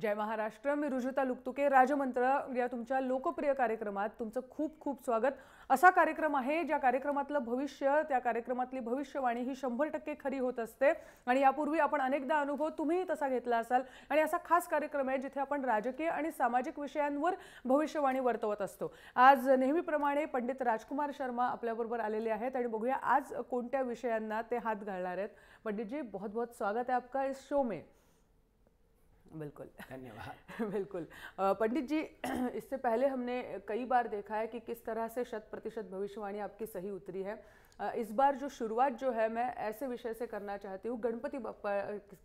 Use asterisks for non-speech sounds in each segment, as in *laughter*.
जय महाराष्ट्र मी रुजुता लुकतुके राजमंत्र या तुमच्या लोकप्रिय कार्यक्रमात तुमचं खूप खूप स्वागत असा कार्यक्रम आहे ज्या कार्यक्रमातलं भविष्य त्या कार्यक्रमातली भविष्यवाणी ही शंभर टक्के खरी होत असते आणि यापूर्वी आपण अनेकदा अनुभव तुम्हीही तसा घेतला असाल आणि असा खास कार्यक्रम आहे जिथे आपण राजकीय आणि सामाजिक विषयांवर भविष्यवाणी वर्तवत असतो आज नेहमीप्रमाणे पंडित राजकुमार शर्मा आपल्याबरोबर आलेले आहेत आणि बघूया आज कोणत्या विषयांना ते हात घालणार आहेत पंडितजी बहुत बहुत स्वागत आहे आपका इस शो में बिल्कुल धन्यवाद *laughs* बिल्कुल पंडित जी *clears throat* इससे पहले हमने कई बार देखा है कि किस तरह से शत प्रतिशत भविष्यवाणी आपकी सही उतरी है इस बार जो शुरुआत जो है मैं ऐसे विषय से करना चाहती हूँ गणपति बप्पा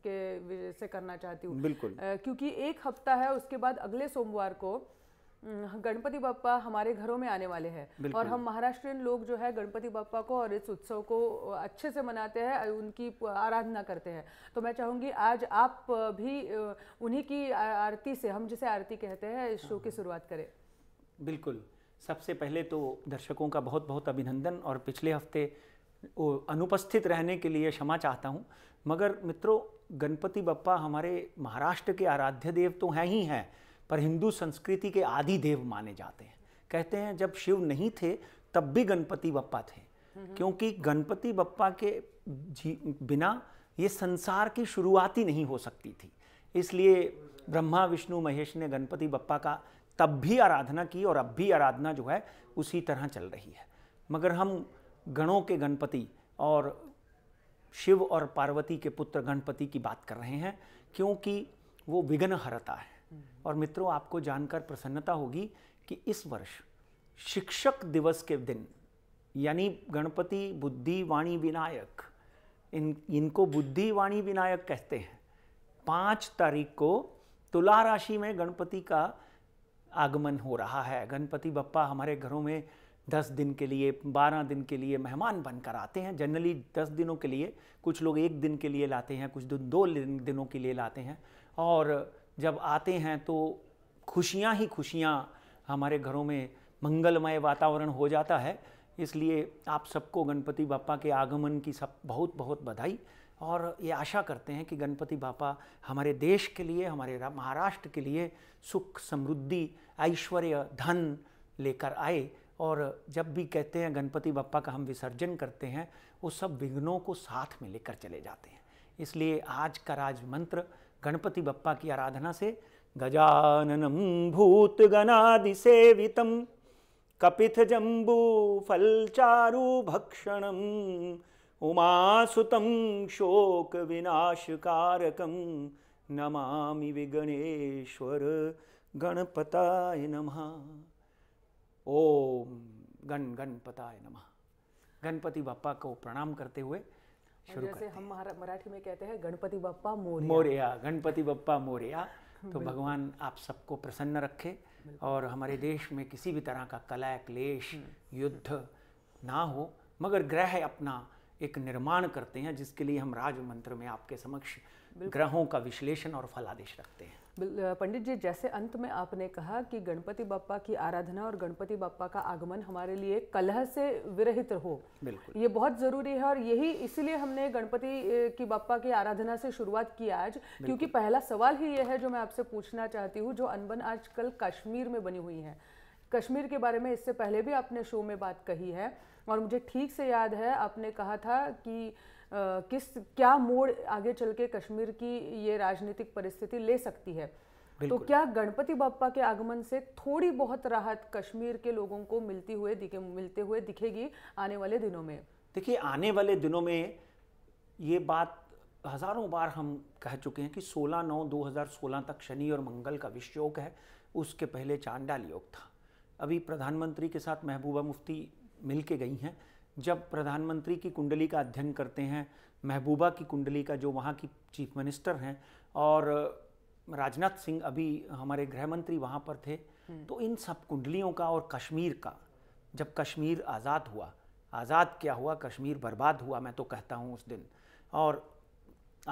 के से करना चाहती हूँ बिल्कुल क्योंकि एक हफ्ता है उसके बाद अगले सोमवार को हम्म, गणपति बापा हमारे घरों में आने वाले हैं और हम महाराष्ट्र लोग जो है गणपति बापा को और इस उत्सव को अच्छे से मनाते हैं उनकी आराधना करते हैं तो मैं चाहूंगी आज आप भी उन्हीं की आरती से हम जिसे आरती कहते हैं इस शो की हाँ। शुरुआत करें बिल्कुल सबसे पहले तो दर्शकों का बहुत बहुत अभिनंदन और पिछले हफ्ते अनुपस्थित रहने के लिए क्षमा चाहता हूँ मगर मित्रों गणपति बप्पा हमारे महाराष्ट्र के आराध्य देव तो हैं ही हैं पर हिंदू संस्कृति के आदि देव माने जाते हैं कहते हैं जब शिव नहीं थे तब भी गणपति बप्पा थे क्योंकि गणपति बप्पा के बिना ये संसार की शुरुआत ही नहीं हो सकती थी इसलिए ब्रह्मा विष्णु महेश ने गणपति बप्पा का तब भी आराधना की और अब भी आराधना जो है उसी तरह चल रही है मगर हम गणों के गणपति और शिव और पार्वती के पुत्र गणपति की बात कर रहे हैं क्योंकि वो विघ्न हरता है और मित्रों आपको जानकर प्रसन्नता होगी कि इस वर्ष शिक्षक दिवस के दिन यानी गणपति बुद्धि वाणी विनायक इन इनको बुद्धि वाणी विनायक कहते हैं पाँच तारीख को तुला राशि में गणपति का आगमन हो रहा है गणपति बप्पा हमारे घरों में दस दिन के लिए बारह दिन के लिए मेहमान बनकर आते हैं जनरली दस दिनों के लिए कुछ लोग एक दिन के लिए लाते हैं कुछ दिन दो दिनों के लिए लाते हैं और जब आते हैं तो खुशियाँ ही खुशियाँ हमारे घरों में मंगलमय वातावरण हो जाता है इसलिए आप सबको गणपति बापा के आगमन की सब बहुत बहुत बधाई और ये आशा करते हैं कि गणपति बापा हमारे देश के लिए हमारे महाराष्ट्र के लिए सुख समृद्धि ऐश्वर्य धन लेकर आए और जब भी कहते हैं गणपति बापा का हम विसर्जन करते हैं वो सब विघ्नों को साथ में लेकर चले जाते हैं इसलिए आज का राज मंत्र गणपति बप्पा की आराधना से गजाननम भूत गणादि सेवितम कपिथ जम्बू चारु भक्षणम उमासुतम शोक विनाशकारकम नमामि विगणेश्वर गणपताय नमः ओम गण गणपताय नमः गणपति बापा को प्रणाम करते हुए शुरू जैसे हम मराठी में कहते हैं गणपति बप्पा मोरिया मोरिया गणपति बप्पा मोरिया *laughs* तो भगवान आप सबको प्रसन्न रखे और हमारे देश में किसी भी तरह का कला क्लेश हम्म। युद्ध ना हो मगर ग्रह अपना एक निर्माण करते हैं जिसके लिए हम राजमंत्र में आपके समक्ष ग्रहों का विश्लेषण और फलादेश रखते हैं पंडित जी जैसे अंत में आपने कहा कि गणपति बापा की आराधना और गणपति बापा का आगमन हमारे लिए कलह से विरहित हो बिल्कुल ये बहुत ज़रूरी है और यही इसीलिए हमने गणपति की बापा की आराधना से शुरुआत की आज क्योंकि पहला सवाल ही ये है जो मैं आपसे पूछना चाहती हूँ जो अनबन आजकल कश्मीर में बनी हुई है कश्मीर के बारे में इससे पहले भी आपने शो में बात कही है और मुझे ठीक से याद है आपने कहा था कि किस क्या मोड़ आगे चल के कश्मीर की ये राजनीतिक परिस्थिति ले सकती है तो क्या गणपति बापा के आगमन से थोड़ी बहुत राहत कश्मीर के लोगों को मिलती हुए दिखे मिलते हुए दिखेगी आने वाले दिनों में देखिए आने वाले दिनों में ये बात हज़ारों बार हम कह चुके हैं कि 16 नौ 2016 तक शनि और मंगल का योग है उसके पहले चांडाल योग था अभी प्रधानमंत्री के साथ महबूबा मुफ्ती मिल के गई हैं जब प्रधानमंत्री की कुंडली का अध्ययन करते हैं महबूबा की कुंडली का जो वहाँ की चीफ मिनिस्टर हैं और राजनाथ सिंह अभी हमारे गृह मंत्री वहाँ पर थे हम्म। तो इन सब कुंडलियों का और कश्मीर का जब कश्मीर आज़ाद हुआ आज़ाद क्या हुआ कश्मीर बर्बाद हुआ मैं तो कहता हूँ उस दिन और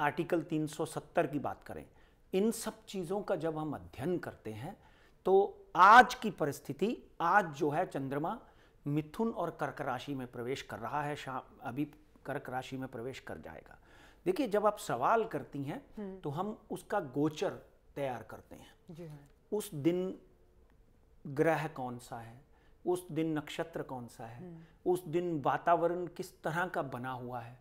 आर्टिकल 370 की बात करें इन सब चीज़ों का जब हम अध्ययन करते हैं तो आज की परिस्थिति आज जो है चंद्रमा मिथुन और कर्क राशि में प्रवेश कर रहा है शाम अभी कर्क राशि में प्रवेश कर जाएगा देखिए जब आप सवाल करती हैं हम्म। तो हम उसका गोचर तैयार करते हैं हाँ। उस दिन ग्रह कौन सा है उस दिन नक्षत्र कौन सा है हम्म। उस दिन वातावरण किस तरह का बना हुआ है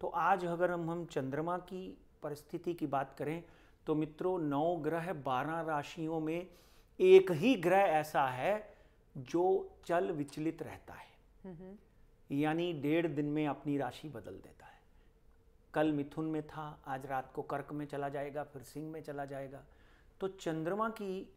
तो आज अगर हम हम चंद्रमा की परिस्थिति की बात करें तो मित्रों नौ ग्रह बारह राशियों में एक ही ग्रह ऐसा है जो चल विचलित रहता है यानी डेढ़ दिन में अपनी राशि बदल देता है कल मिथुन में था आज रात को कर्क में चला जाएगा फिर सिंह में चला जाएगा तो चंद्रमा की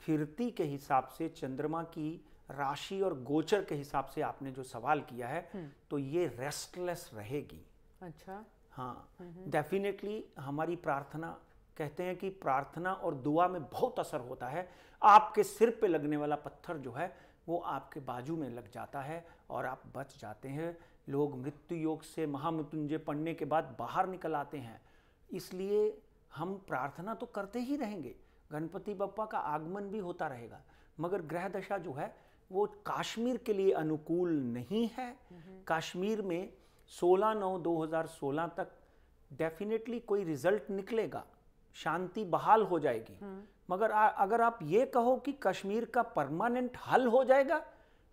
फिरती के हिसाब से चंद्रमा की राशि और गोचर के हिसाब से आपने जो सवाल किया है हम्म। तो ये रेस्टलेस रहेगी अच्छा हाँ डेफिनेटली हम्म, हम्म। हमारी प्रार्थना कहते हैं कि प्रार्थना और दुआ में बहुत असर होता है आपके सिर पे लगने वाला पत्थर जो है वो आपके बाजू में लग जाता है और आप बच जाते हैं लोग मृत्यु योग से महामृत्युंजय पढ़ने के बाद बाहर निकल आते हैं इसलिए हम प्रार्थना तो करते ही रहेंगे गणपति बप्पा का आगमन भी होता रहेगा मगर ग्रह दशा जो है वो कश्मीर के लिए अनुकूल नहीं है हम्म। कश्मीर में 16 नौ 2016 तक डेफिनेटली कोई रिजल्ट निकलेगा शांति बहाल हो जाएगी हम्म। मगर आ, अगर आप ये कहो कि कश्मीर का परमानेंट हल हो जाएगा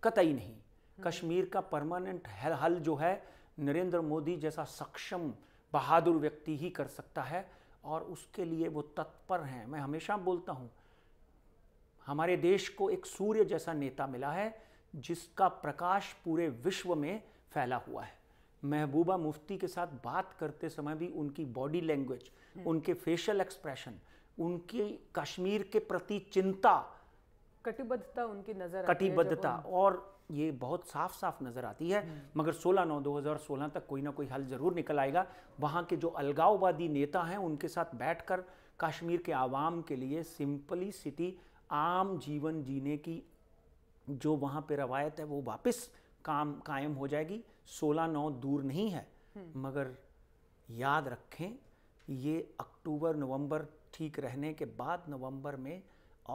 कतई नहीं हम्म। कश्मीर का परमानेंट हल, जो है नरेंद्र मोदी जैसा सक्षम बहादुर व्यक्ति ही कर सकता है और उसके लिए वो तत्पर हैं मैं हमेशा बोलता हूँ हमारे देश को एक सूर्य जैसा नेता मिला है जिसका प्रकाश पूरे विश्व में फैला हुआ है महबूबा मुफ्ती के साथ बात करते समय भी उनकी बॉडी लैंग्वेज हम्म। उनके फेशियल एक्सप्रेशन उनकी कश्मीर के प्रति चिंता कटिबद्धता उनकी नजर कटिबद्धता और ये बहुत साफ साफ नज़र आती है हम्म। मगर 16 नौ 2016 तक कोई ना कोई हल ज़रूर निकल आएगा वहाँ के जो अलगाववादी नेता हैं उनके साथ बैठकर कश्मीर के आवाम के लिए सिंपली सिटी आम जीवन जीने की जो वहाँ पे रवायत है वो वापस काम कायम हो जाएगी सोलह नौ दूर नहीं है हम्म। मगर याद रखें ये अक्टूबर नवंबर ठीक रहने के बाद नवंबर में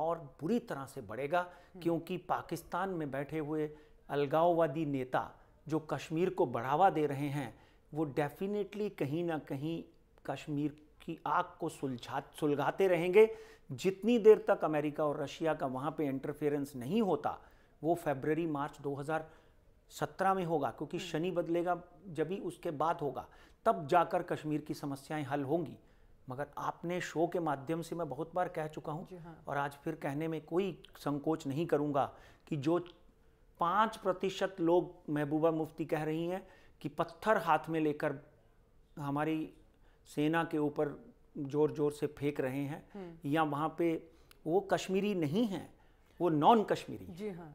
और बुरी तरह से बढ़ेगा हम्म। क्योंकि पाकिस्तान में बैठे हुए अलगाववादी नेता जो कश्मीर को बढ़ावा दे रहे हैं वो डेफिनेटली कहीं ना कहीं कश्मीर की आग को सुलझा सुलझाते रहेंगे जितनी देर तक अमेरिका और रशिया का वहाँ पे इंटरफेरेंस नहीं होता वो फेबररी मार्च सत्रह में होगा क्योंकि हम्म। शनि बदलेगा जब ही उसके बाद होगा तब जाकर कश्मीर की समस्याएं हल होंगी मगर आपने शो के माध्यम से मैं बहुत बार कह चुका हूँ हाँ। और आज फिर कहने में कोई संकोच नहीं करूँगा कि जो पाँच प्रतिशत लोग महबूबा मुफ्ती कह रही हैं कि पत्थर हाथ में लेकर हमारी सेना के ऊपर जोर जोर से फेंक रहे हैं हम्म। या वहाँ पे वो कश्मीरी नहीं हैं वो नॉन कश्मीरी जी हाँ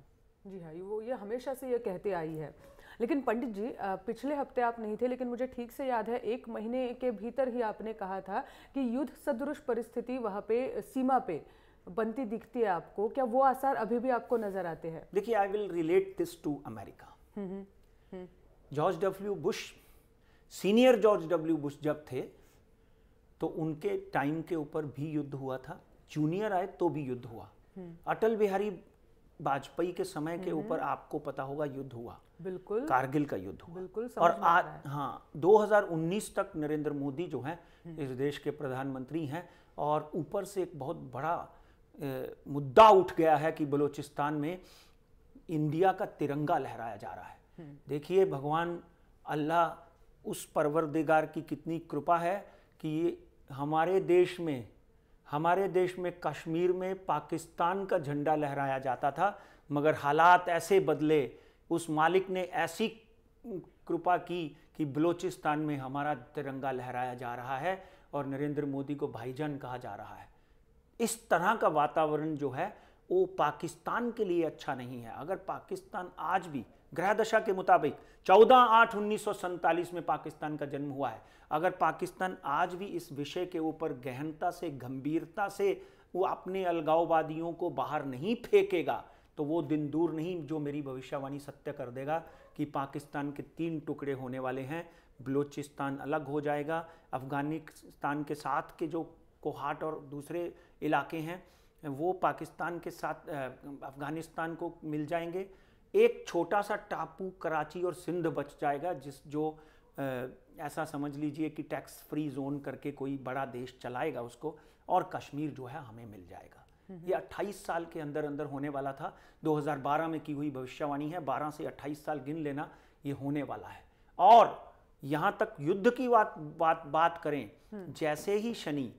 जी हाँ वो ये हमेशा से ये कहते आई है लेकिन पंडित जी पिछले हफ्ते आप नहीं थे लेकिन मुझे ठीक से याद है एक महीने के भीतर ही आपने कहा था कि युद्ध सदृश परिस्थिति वहाँ पे सीमा पे बनती दिखती है आपको क्या वो आसार अभी भी आपको नजर आते हैं देखिए I will relate this to America George W Bush senior George W Bush जब थे तो उनके टाइम के ऊपर भी युद्ध हुआ था जूनियर आए तो भी युद्ध हुआ हम्म। अटल बिहारी वाजपेयी के समय के हम्म। ऊपर आपको पता होगा युद्ध हुआ बिल्कुल कारगिल का युद्ध हुआ बिल्कुल और आ, हाँ 2019 तक नरेंद्र मोदी जो है हम्म। इस देश के प्रधानमंत्री हैं और ऊपर से एक बहुत बड़ा ए, मुद्दा उठ गया है कि बलूचिस्तान में इंडिया का तिरंगा लहराया जा रहा है हम्म। देखिए भगवान अल्लाह उस परवरदिगार की कितनी कृपा है कि हमारे देश में हमारे देश में कश्मीर में पाकिस्तान का झंडा लहराया जाता था मगर हालात ऐसे बदले उस मालिक ने ऐसी कृपा की कि बलूचिस्तान में हमारा तिरंगा लहराया जा रहा है और नरेंद्र मोदी को भाईजान कहा जा रहा है इस तरह का वातावरण जो है वो पाकिस्तान के लिए अच्छा नहीं है अगर पाकिस्तान आज भी ग्रह दशा के मुताबिक 14 आठ उन्नीस में पाकिस्तान का जन्म हुआ है अगर पाकिस्तान आज भी इस विषय के ऊपर गहनता से गंभीरता से वो अपने अलगाववादियों को बाहर नहीं फेंकेगा तो वो दिन दूर नहीं जो मेरी भविष्यवाणी सत्य कर देगा कि पाकिस्तान के तीन टुकड़े होने वाले हैं बलूचिस्तान अलग हो जाएगा अफगानिस्तान के साथ के जो कोहाट और दूसरे इलाके हैं वो पाकिस्तान के साथ अफगानिस्तान को मिल जाएंगे एक छोटा सा टापू कराची और सिंध बच जाएगा जिस जो आ, ऐसा समझ लीजिए कि टैक्स फ्री जोन करके कोई बड़ा देश चलाएगा उसको और कश्मीर जो है हमें मिल जाएगा हम्म, ये 28 हम्म। साल के अंदर अंदर होने वाला था 2012 में की हुई भविष्यवाणी है 12 से 28 साल गिन लेना ये होने वाला है और यहाँ तक युद्ध की बात बात बात करें हम्म। जैसे ही शनि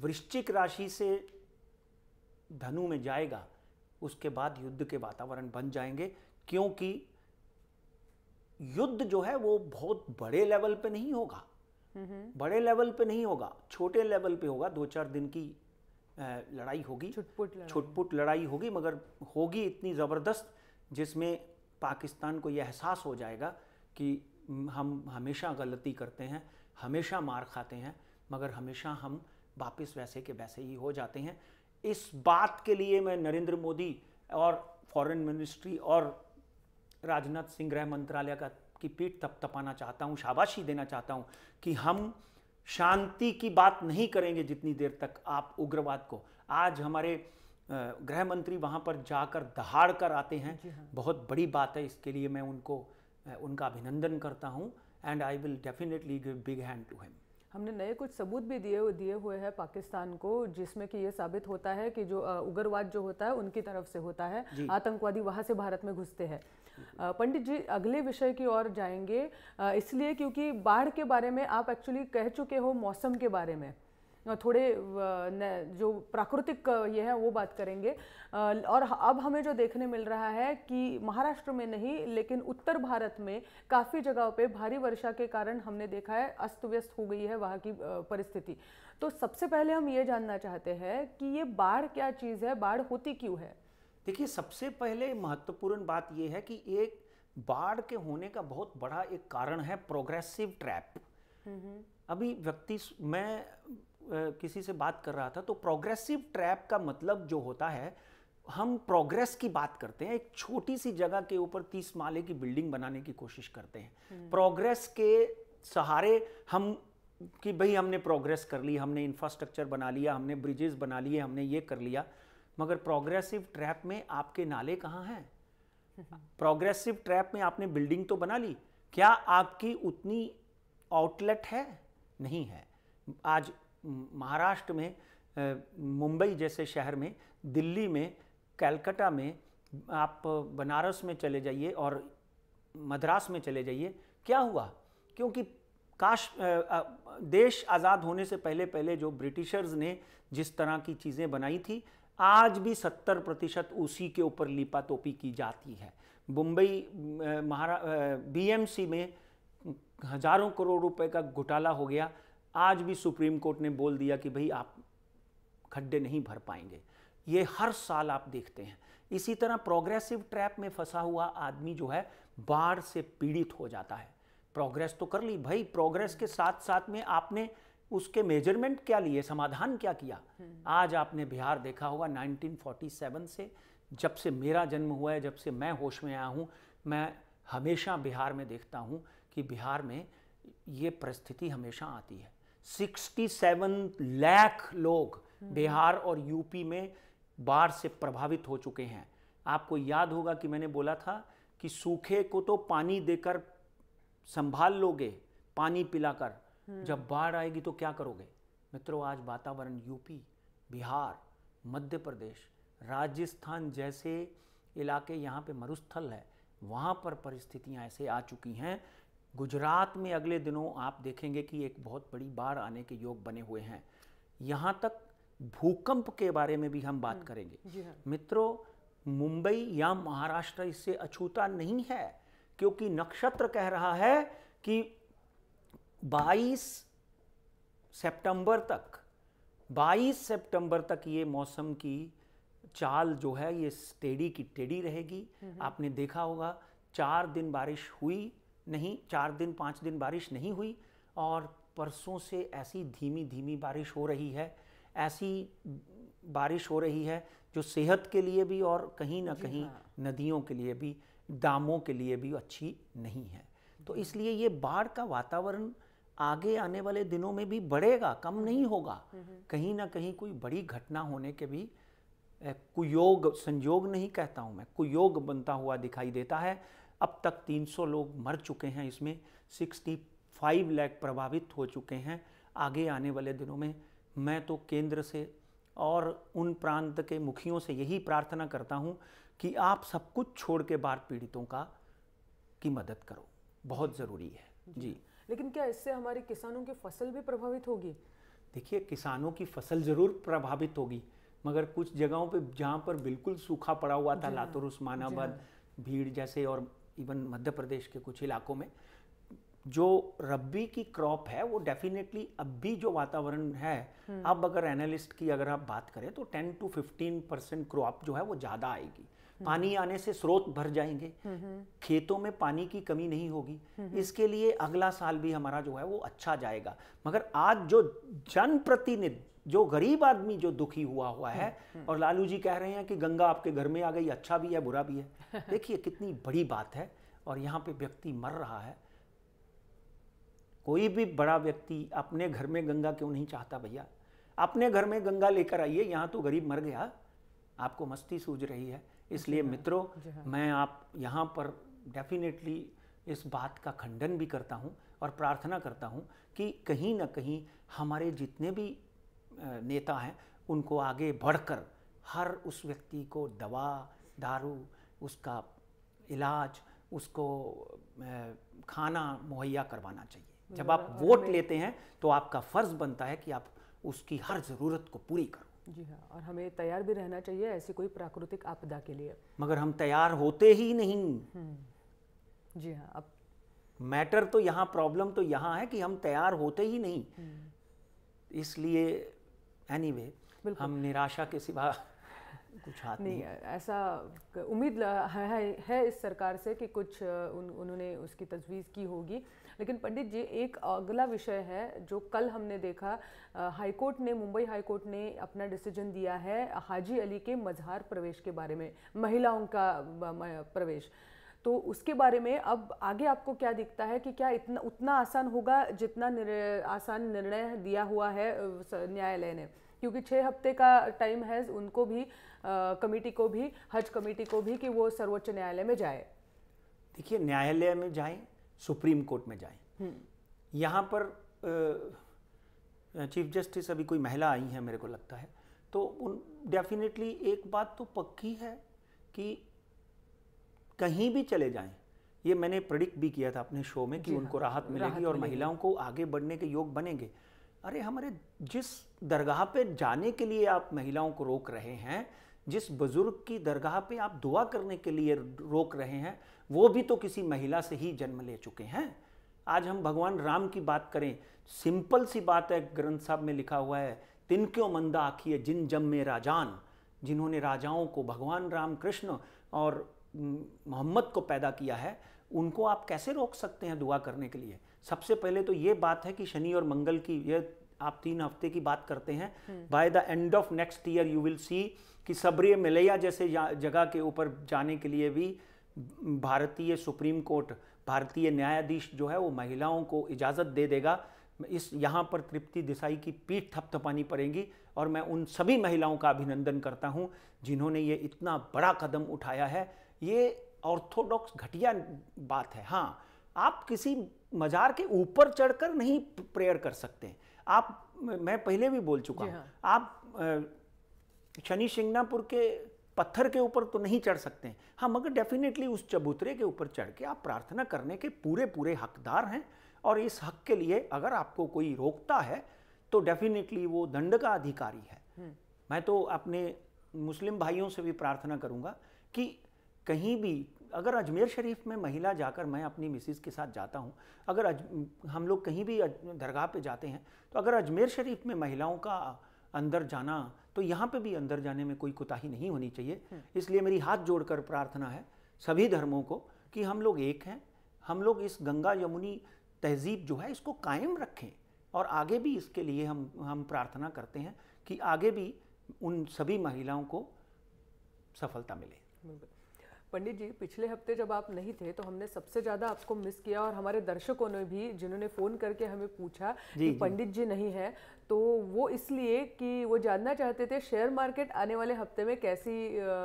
वृश्चिक राशि से धनु में जाएगा उसके बाद युद्ध के वातावरण बन जाएंगे क्योंकि युद्ध जो है वो बहुत बड़े लेवल पे नहीं होगा बड़े लेवल पे नहीं होगा छोटे लेवल पे होगा दो चार दिन की लड़ाई होगी छुटपुट लड़ाई। छुटपुट लड़ाई होगी मगर होगी इतनी ज़बरदस्त जिसमें पाकिस्तान को यह एहसास हो जाएगा कि हम हमेशा गलती करते हैं हमेशा मार खाते हैं मगर हमेशा हम वापस वैसे के वैसे ही हो जाते हैं इस बात के लिए मैं नरेंद्र मोदी और फॉरेन मिनिस्ट्री और राजनाथ सिंह गृह मंत्रालय का की पीठ तप तपाना चाहता हूँ शाबाशी देना चाहता हूँ कि हम शांति की बात नहीं करेंगे जितनी देर तक आप उग्रवाद को आज हमारे गृह मंत्री वहाँ पर जाकर दहाड़ कर आते हैं हाँ। बहुत बड़ी बात है इसके लिए मैं उनको उनका अभिनंदन करता हूँ and I will definitely give big hand to him हमने नए कुछ सबूत भी दिए दिए हुए हैं पाकिस्तान को जिसमें कि ये साबित होता है कि जो उग्रवाद जो होता है उनकी तरफ से होता है आतंकवादी वहाँ से भारत में घुसते हैं पंडित जी अगले विषय की ओर जाएंगे इसलिए क्योंकि बाढ़ के बारे में आप एक्चुअली कह चुके हो मौसम के बारे में थोड़े जो प्राकृतिक ये है वो बात करेंगे और अब हमें जो देखने मिल रहा है कि महाराष्ट्र में नहीं लेकिन उत्तर भारत में काफ़ी जगहों पे भारी वर्षा के कारण हमने देखा है अस्त व्यस्त हो गई है वहाँ की परिस्थिति तो सबसे पहले हम ये जानना चाहते हैं कि ये बाढ़ क्या चीज़ है बाढ़ होती क्यों है देखिए सबसे पहले महत्वपूर्ण बात यह है कि एक बाढ़ के होने का बहुत बड़ा एक कारण है प्रोग्रेसिव ट्रैप हम्म, हम्म। अभी व्यक्ति मैं किसी से बात कर रहा था तो प्रोग्रेसिव ट्रैप का मतलब जो होता है हम प्रोग्रेस की बात करते हैं एक छोटी सी जगह के ऊपर तीस माले की बिल्डिंग बनाने की कोशिश करते हैं प्रोग्रेस हम्म। के सहारे हम कि भाई हमने प्रोग्रेस कर ली हमने इंफ्रास्ट्रक्चर बना लिया हमने ब्रिजेस बना लिए हमने ये कर लिया मगर प्रोग्रेसिव ट्रैप में आपके नाले कहाँ हैं प्रोग्रेसिव *laughs* ट्रैप में आपने बिल्डिंग तो बना ली क्या आपकी उतनी आउटलेट है नहीं है आज महाराष्ट्र में मुंबई जैसे शहर में दिल्ली में कैलकटा में आप बनारस में चले जाइए और मद्रास में चले जाइए क्या हुआ क्योंकि काश देश आज़ाद होने से पहले पहले जो ब्रिटिशर्स ने जिस तरह की चीज़ें बनाई थी आज भी सत्तर प्रतिशत उसी के ऊपर लिपा तोपी की जाती है मुंबई महारा बीएमसी में हज़ारों करोड़ रुपए का घोटाला हो गया आज भी सुप्रीम कोर्ट ने बोल दिया कि भाई आप खड्डे नहीं भर पाएंगे ये हर साल आप देखते हैं इसी तरह प्रोग्रेसिव ट्रैप में फंसा हुआ आदमी जो है बाढ़ से पीड़ित हो जाता है प्रोग्रेस तो कर ली भाई प्रोग्रेस के साथ साथ में आपने उसके मेजरमेंट क्या लिए समाधान क्या किया हम्म। आज आपने बिहार देखा होगा 1947 से जब से मेरा जन्म हुआ है जब से मैं होश में आया हूँ मैं हमेशा बिहार में देखता हूँ कि बिहार में ये परिस्थिति हमेशा आती है 67 लाख लोग बिहार और यूपी में बाढ़ से प्रभावित हो चुके हैं आपको याद होगा कि मैंने बोला था कि सूखे को तो पानी देकर संभाल लोगे पानी पिलाकर हम्म। जब बाढ़ आएगी तो क्या करोगे मित्रों आज वातावरण यूपी बिहार मध्य प्रदेश राजस्थान जैसे इलाके यहाँ पे मरुस्थल है वहाँ पर परिस्थितियाँ ऐसे आ चुकी हैं गुजरात में अगले दिनों आप देखेंगे कि एक बहुत बड़ी बाढ़ आने के योग बने हुए हैं यहाँ तक भूकंप के बारे में भी हम बात हम्म, करेंगे हाँ। मित्रों मुंबई या महाराष्ट्र इससे अछूता नहीं है क्योंकि नक्षत्र कह रहा है कि 22 सितंबर तक 22 सितंबर तक ये मौसम की चाल जो है ये टेढ़ी की टेढ़ी रहेगी हम्म। आपने देखा होगा चार दिन बारिश हुई नहीं चार दिन पाँच दिन बारिश नहीं हुई और परसों से ऐसी धीमी धीमी बारिश हो रही है ऐसी बारिश हो रही है जो सेहत के लिए भी और कहीं ना कहीं हाँ। नदियों के लिए भी दामों के लिए भी अच्छी नहीं है तो इसलिए ये बाढ़ का वातावरण आगे आने वाले दिनों में भी बढ़ेगा कम हम्म। नहीं होगा हम्म, हम्म। कहीं ना कहीं कोई बड़ी घटना होने के भी कुयोग संयोग नहीं कहता हूँ मैं कुयोग बनता हुआ दिखाई देता है अब तक 300 लोग मर चुके हैं इसमें 65 लाख प्रभावित हो चुके हैं आगे आने वाले दिनों में मैं तो केंद्र से और उन प्रांत के मुखियों से यही प्रार्थना करता हूँ कि आप सब कुछ छोड़ के बाढ़ पीड़ितों का की मदद करो बहुत ज़रूरी है जी लेकिन क्या इससे हमारे किसानों की फसल भी प्रभावित होगी देखिए किसानों की फसल ज़रूर प्रभावित होगी मगर कुछ जगहों पे जहाँ पर बिल्कुल सूखा पड़ा हुआ था लातूर उस्मानाबाद हाँ। भीड़ जैसे और इवन मध्य प्रदेश के कुछ इलाकों में जो रबी की क्रॉप है वो डेफिनेटली अब भी जो वातावरण है हम्म। अब अगर एनालिस्ट की अगर आप बात करें तो 10 टू 15 परसेंट क्रॉप जो है वो ज़्यादा आएगी हम्म। पानी आने से स्रोत भर जाएंगे हम्म। खेतों में पानी की कमी नहीं होगी इसके लिए अगला साल भी हमारा जो है वो अच्छा जाएगा मगर आज जो जनप्रतिनिधि जो गरीब आदमी जो दुखी हुआ हुआ है हम्म, हम्म। और लालू जी कह रहे हैं कि गंगा आपके घर में आ गई अच्छा भी है बुरा भी है *laughs* देखिए कितनी बड़ी बात है और यहाँ पे व्यक्ति मर रहा है कोई भी बड़ा व्यक्ति अपने घर में गंगा क्यों नहीं चाहता भैया अपने घर में गंगा लेकर आइए यहाँ तो गरीब मर गया आपको मस्ती सूझ रही है इसलिए हाँ, मित्रों हाँ। मैं आप यहाँ पर डेफिनेटली इस बात का खंडन भी करता हूँ और प्रार्थना करता हूँ कि कहीं ना कहीं हमारे जितने भी नेता हैं उनको आगे बढ़कर हर उस व्यक्ति को दवा दारू उसका इलाज उसको खाना मुहैया करवाना चाहिए जब आप वोट लेते हैं तो आपका फ़र्ज़ बनता है कि आप उसकी हर ज़रूरत को पूरी करो जी हाँ और हमें तैयार भी रहना चाहिए ऐसी कोई प्राकृतिक आपदा के लिए मगर हम तैयार होते ही नहीं हम्म, जी हाँ अब मैटर तो यहाँ प्रॉब्लम तो यहाँ है कि हम तैयार होते ही नहीं हम्म। इसलिए एनी anyway, हम निराशा के सिवा कुछ हाथ नहीं, नहीं ऐसा उम्मीद है, है, है इस सरकार से कि कुछ उन, उन्होंने उसकी तजवीज़ की होगी लेकिन पंडित जी एक अगला विषय है जो कल हमने देखा हाईकोर्ट ने मुंबई हाईकोर्ट ने अपना डिसीजन दिया है हाजी अली के मजहार प्रवेश के बारे में महिलाओं का प्रवेश तो उसके बारे में अब आगे आपको क्या दिखता है कि क्या इतना उतना आसान होगा जितना निर, आसान निर्णय दिया हुआ है न्यायालय ने क्योंकि छः हफ्ते का टाइम है उनको भी कमेटी को भी हज कमेटी को भी कि वो सर्वोच्च न्यायालय में जाए देखिए न्यायालय में जाए सुप्रीम कोर्ट में जाए हम्म। यहाँ पर चीफ जस्टिस अभी कोई महिला आई है मेरे को लगता है तो उन डेफिनेटली एक बात तो पक्की है कि कहीं भी चले जाएं ये मैंने प्रडिक्ट भी किया था अपने शो में कि हाँ, उनको राहत मिलेगी राहत और महिलाओं को आगे बढ़ने के योग बनेंगे अरे हमारे जिस दरगाह पे जाने के लिए आप महिलाओं को रोक रहे हैं जिस बुजुर्ग की दरगाह पे आप दुआ करने के लिए रोक रहे हैं वो भी तो किसी महिला से ही जन्म ले चुके हैं आज हम भगवान राम की बात करें सिंपल सी बात है ग्रंथ साहब में लिखा हुआ है तिन क्यों मंदा आखी है जिन जम में राजान जिन्होंने राजाओं को भगवान राम कृष्ण और मोहम्मद को पैदा किया है उनको आप कैसे रोक सकते हैं दुआ करने के लिए सबसे पहले तो ये बात है कि शनि और मंगल की ये आप तीन हफ्ते की बात करते हैं by the end of next year you will see कि सबरी मलैया जैसे जगह के ऊपर जाने के लिए भी भारतीय सुप्रीम कोर्ट भारतीय न्यायाधीश जो है वो महिलाओं को इजाज़त दे देगा इस यहाँ पर तृप्ति देसाई की पीठ थपथपानी पड़ेगी और मैं उन सभी महिलाओं का अभिनंदन करता हूँ जिन्होंने ये इतना बड़ा कदम उठाया है ये ऑर्थोडॉक्स घटिया बात है हाँ आप किसी मजार के ऊपर चढ़कर नहीं प्रेयर कर सकते आप मैं पहले भी बोल चुका हूँ हाँ। आप शनि शिंगनापुर के पत्थर के ऊपर तो नहीं चढ़ सकते हाँ मगर डेफिनेटली उस चबूतरे के ऊपर चढ़ के आप प्रार्थना करने के पूरे पूरे हकदार हैं और इस हक के लिए अगर आपको कोई रोकता है तो डेफिनेटली वो दंड का अधिकारी है हम्म। मैं तो अपने मुस्लिम भाइयों से भी प्रार्थना करूंगा कि कहीं भी अगर अजमेर शरीफ में महिला जाकर मैं अपनी मिसिस के साथ जाता हूँ अगर अज, हम लोग कहीं भी दरगाह पे जाते हैं तो अगर अजमेर शरीफ में महिलाओं का अंदर जाना तो यहाँ पे भी अंदर जाने में कोई कोताही नहीं होनी चाहिए हम्म। इसलिए मेरी हाथ जोड़कर प्रार्थना है सभी धर्मों को कि हम लोग एक हैं हम लोग इस गंगा यमुनी तहजीब जो है इसको कायम रखें और आगे भी इसके लिए हम हम प्रार्थना करते हैं कि आगे भी उन सभी महिलाओं को सफलता मिले पंडित जी पिछले हफ्ते जब आप नहीं थे तो हमने सबसे ज्यादा आपको मिस किया और हमारे दर्शकों ने भी जिन्होंने फोन करके हमें पूछा जी, कि पंडित जी नहीं है तो वो इसलिए कि वो जानना चाहते थे शेयर मार्केट आने वाले हफ्ते में कैसी आ,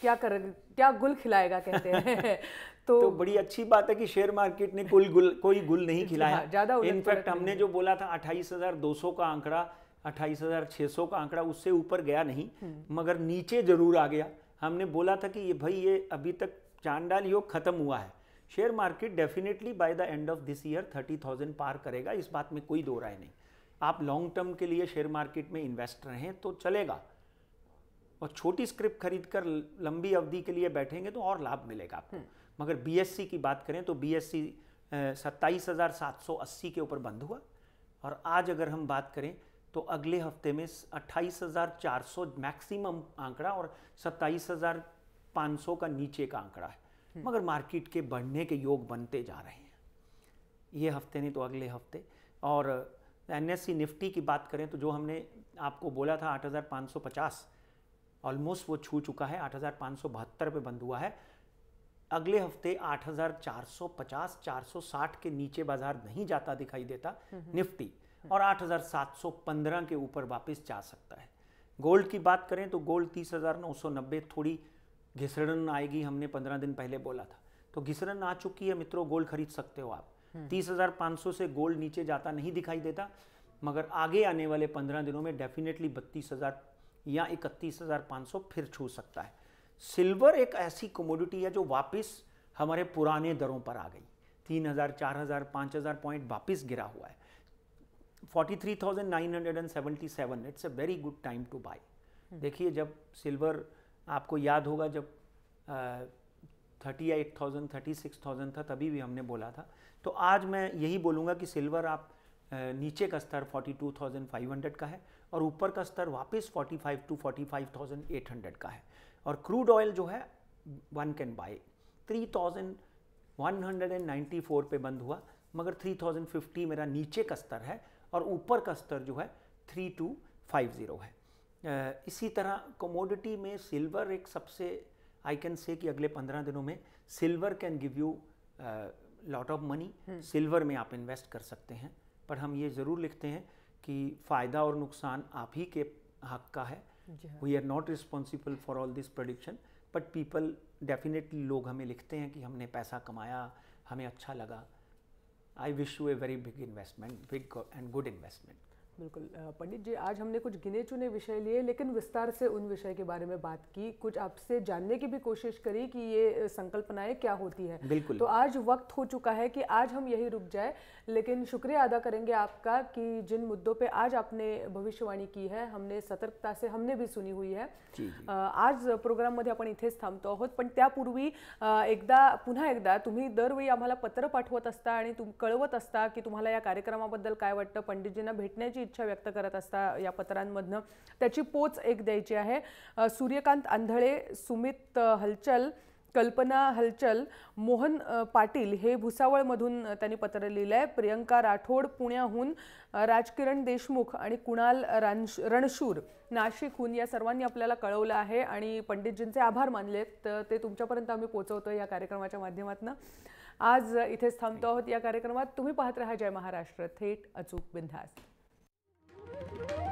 क्या कर क्या गुल खिलाएगा कहते हैं *laughs* तो, तो बड़ी अच्छी बात है कि शेयर मार्केट ने कोई गुल कोई गुल नहीं खिलाया हाँ, ज्यादा इनफैक्ट हमने जो बोला था अट्ठाईस का आंकड़ा अट्ठाईस का आंकड़ा उससे ऊपर गया नहीं हम्म। मगर नीचे जरूर आ गया हमने बोला था कि ये भाई ये अभी तक चांडाल योग खत्म हुआ है share market definitely by the end of this year thirty thousand पार करेगा इस बात में कोई दो राय नहीं आप लॉन्ग टर्म के लिए शेयर मार्केट में इन्वेस्ट रहें तो चलेगा और छोटी स्क्रिप्ट खरीद कर लंबी अवधि के लिए बैठेंगे तो और लाभ मिलेगा आपको हम्म। मगर बीएससी की बात करें तो बीएससी सत्ताईस हज़ार सात सौ अस्सी के ऊपर बंद हुआ और आज अगर हम बात करें तो अगले हफ्ते में 28,400 मैक्सिमम आंकड़ा और 27,500 का नीचे का आंकड़ा है हम्म। मगर मार्केट के बढ़ने के योग बनते जा रहे हैं ये हफ्ते नहीं तो अगले हफ्ते और एन निफ्टी की बात करें तो जो हमने आपको बोला था 8,550 ऑलमोस्ट वो छू चुका है आठ पे बंद हुआ है अगले हफ्ते 8,450 460 के नीचे बाजार नहीं जाता दिखाई देता हम्म, हम्म। निफ्टी और 8,715 के ऊपर वापस जा सकता है गोल्ड की बात करें तो गोल्ड 30,990 थोड़ी घिसड़न आएगी हमने 15 दिन पहले बोला था तो घिसड़न आ चुकी है मित्रों गोल्ड खरीद सकते हो आप 30,500 हम्म। से गोल्ड नीचे जाता नहीं दिखाई देता मगर आगे आने वाले 15 दिनों में डेफिनेटली 32,000 या 31,500 फिर छू सकता है सिल्वर एक ऐसी कमोडिटी है जो वापस हमारे पुराने दरों पर आ गई तीन हज़ार चार हज़ार पांच हज़ार पॉइंट वापिस गिरा हुआ है 43,977 it's a very good time to buy देखिए जब सिल्वर आपको याद होगा जब thirty eight thousand thirty six thousand था तभी भी हमने बोला था तो आज मैं यही बोलूँगा कि सिल्वर आप नीचे का स्तर 42,500 का है और ऊपर का स्तर वापस 45 टू 45,800 का है और क्रूड ऑयल जो है वन कैन बाय 3,194 पे बंद हुआ मगर 3,050 मेरा नीचे का स्तर है और ऊपर का स्तर जो है थ्री टू फाइव ज़ीरो है इसी तरह कमोडिटी में सिल्वर एक सबसे आई कैन से कि अगले पंद्रह दिनों में silver can give you lot of money silver में आप इन्वेस्ट कर सकते हैं पर हम ये ज़रूर लिखते हैं कि फ़ायदा और नुकसान आप ही के हक का है we are not responsible for all this prediction but people definitely लोग हमें लिखते हैं कि हमने पैसा कमाया हमें अच्छा लगा I wish you a very big investment, big and good investment. बिल्कुल पंडित जी आज हमने कुछ गिने चुने विषय लिए लेकिन विस्तार से उन विषय के बारे में बात की कुछ आपसे जानने की भी कोशिश करी कि ये संकल्पनाएं क्या होती है बिल्कुल तो आज वक्त हो चुका है कि आज हम यही रुक जाए लेकिन शुक्रिया अदा करेंगे आपका कि जिन मुद्दों पे आज आपने भविष्यवाणी की है हमने सतर्कता से हमने भी सुनी हुई है आज प्रोग्राम आपण इथेच थांबतो आहोत पण त्यापूर्वी एकदा पुन्हा एकदा तुम्ही दरवेळी आम्हाला पत्र पाठवत असता आणि तुम कळवत असता की तुम्हाला या कार्यक्रमाबद्दल काय वाटतं पंडितजींना भेटण्याची इच्छा व्यक्त करत असता या पत्रांमधनं त्याची पोच एक द्यायची आहे सूर्यकांत आंधळे सुमित हलचल कल्पना हलचल मोहन पाटील हे भुसावळमधून त्यांनी पत्र लिहिलं आहे प्रियंका राठोड पुण्याहून राजकिरण देशमुख आणि कुणाल रानश रणशूर नाशिकहून या सर्वांनी आपल्याला कळवलं आहे आणि पंडितजींचे आभार मानलेत तर ते तुमच्यापर्यंत आम्ही पोचवतो या कार्यक्रमाच्या माध्यमातून आज इथेच थांबतो आहोत या कार्यक्रमात तुम्ही पाहत राहा जय महाराष्ट्र थेट अचूक बिंधास्त Thank you.